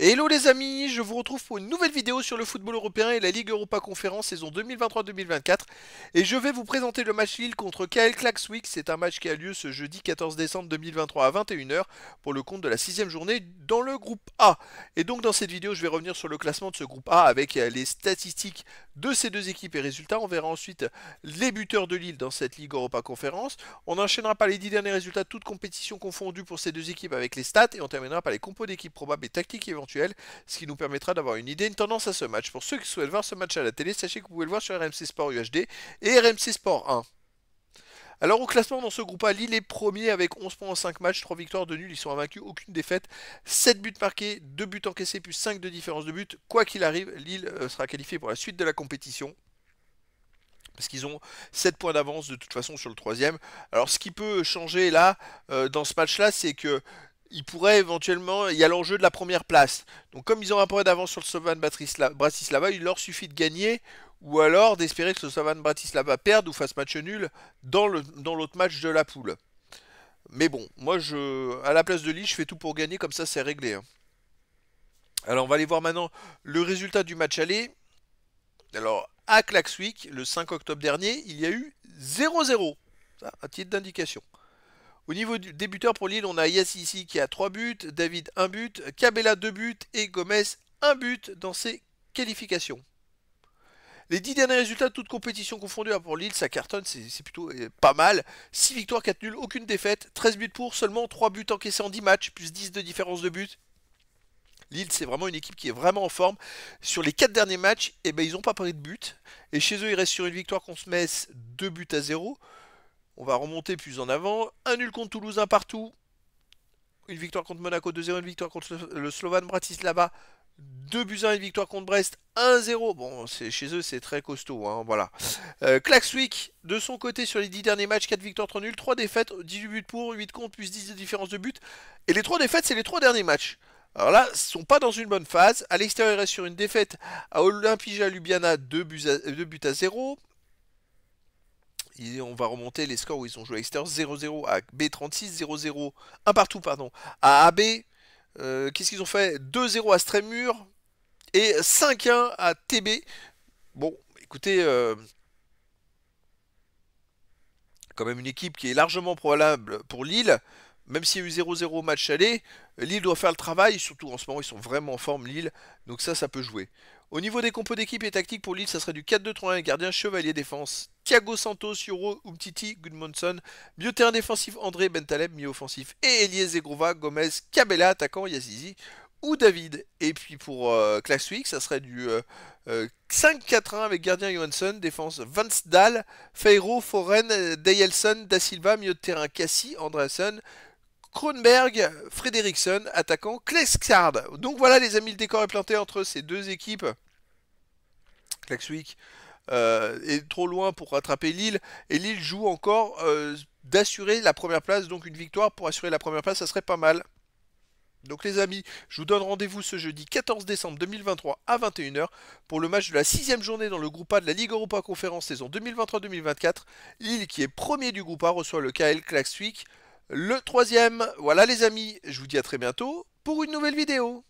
Hello les amis, je vous retrouve pour une nouvelle vidéo sur le football européen et la Ligue Europa Conférence saison 2023-2024 et je vais vous présenter le match Lille contre KL Klaxwick, c'est un match qui a lieu ce jeudi 14 décembre 2023 à 21h pour le compte de la sixième journée dans le groupe A. Et donc dans cette vidéo je vais revenir sur le classement de ce groupe A avec euh, les statistiques de ces deux équipes et résultats, on verra ensuite les buteurs de Lille dans cette Ligue Europa Conférence, on enchaînera par les 10 derniers résultats toutes compétitions confondues pour ces deux équipes avec les stats et on terminera par les compos d'équipes probables et tactiques ce qui nous permettra d'avoir une idée, une tendance à ce match. Pour ceux qui souhaitent voir ce match à la télé, sachez que vous pouvez le voir sur RMC Sport UHD et RMC Sport 1. Alors au classement dans ce groupe A, Lille est premier avec 11 points en 5 matchs, 3 victoires, de nuls, ils sont invaincus, aucune défaite, 7 buts marqués, 2 buts encaissés, plus 5 de différence de but. Quoi qu'il arrive, Lille euh, sera qualifié pour la suite de la compétition. Parce qu'ils ont 7 points d'avance de toute façon sur le troisième. Alors ce qui peut changer là, euh, dans ce match-là, c'est que il pourrait éventuellement, il y a l'enjeu de la première place. Donc comme ils ont un point d'avance sur le Slovan Bratislava, il leur suffit de gagner ou alors d'espérer que ce Sovan Bratislava perde ou fasse match nul dans l'autre dans match de la poule. Mais bon, moi je à la place de Lille, je fais tout pour gagner comme ça c'est réglé. Hein. Alors on va aller voir maintenant le résultat du match aller. Alors à Klaxwick, le 5 octobre dernier, il y a eu 0-0. À titre d'indication. Au niveau du débuteur pour Lille, on a ici qui a 3 buts, David 1 but, Cabella 2 buts et Gomez 1 but dans ses qualifications. Les 10 derniers résultats, de toutes compétitions confondues hein, pour Lille, ça cartonne, c'est plutôt euh, pas mal. 6 victoires, 4 nuls, aucune défaite, 13 buts pour, seulement 3 buts encaissés en 10 matchs, plus 10 de différence de buts. Lille, c'est vraiment une équipe qui est vraiment en forme. Sur les 4 derniers matchs, eh ben, ils n'ont pas parlé de but. Et chez eux, ils restent sur une victoire qu'on se met 2 buts à 0. On va remonter plus en avant. Un nul contre Toulouse, un partout. Une victoire contre Monaco, 2-0. Une victoire contre le Slovan Bratislava. 2 buts 1, une victoire contre Brest, 1-0. Bon, chez eux, c'est très costaud. Hein, voilà. Klaxwick, euh, de son côté, sur les 10 derniers matchs, 4 victoires, 3 nuls, 3 défaites, 18 buts pour, 8 contre, plus 10 de différence de but. Et les 3 défaites, c'est les 3 derniers matchs. Alors là, ils sont pas dans une bonne phase. À l'extérieur, ils restent sur une défaite à Olympija Ljubljana, 2 buts à 0 on va remonter les scores où ils ont joué à l'extérieur 0-0 à B36, 0-0, un partout, pardon, à AB. Euh, qu'est-ce qu'ils ont fait 2-0 à Stremur et 5-1 à TB. Bon, écoutez, euh, quand même une équipe qui est largement probable pour Lille. Même s'il y a eu 0-0 au match aller, Lille doit faire le travail, surtout en ce moment ils sont vraiment en forme Lille, donc ça ça peut jouer. Au niveau des compos d'équipe et tactique pour Lille, ça serait du 4-2-3-1 gardien, chevalier, défense, Thiago Santos, Yoro, Umtiti, Goodmanson, terrain défensif André Bentaleb, mieux offensif et Elias Zegrova, Gomez, Cabella, attaquant Yazizi ou David. Et puis pour Klaxwick, euh, ça serait du 5-4-1 euh, euh, avec gardien Johansson, défense Vansdahl, Feiro, Foren, Dayelson, Da Silva, mieux terrain Cassie, Andreasen, Kronberg, Frederiksen, attaquant Kleskard. Donc voilà les amis, le décor est planté entre ces deux équipes. Klaxwick, est euh, trop loin pour rattraper Lille. Et Lille joue encore euh, d'assurer la première place. Donc une victoire pour assurer la première place, ça serait pas mal. Donc les amis, je vous donne rendez-vous ce jeudi 14 décembre 2023 à 21h pour le match de la sixième journée dans le groupe A de la Ligue Europa Conférence saison 2023-2024. Lille qui est premier du groupe A reçoit le KL Klaxwick le troisième. Voilà les amis, je vous dis à très bientôt pour une nouvelle vidéo.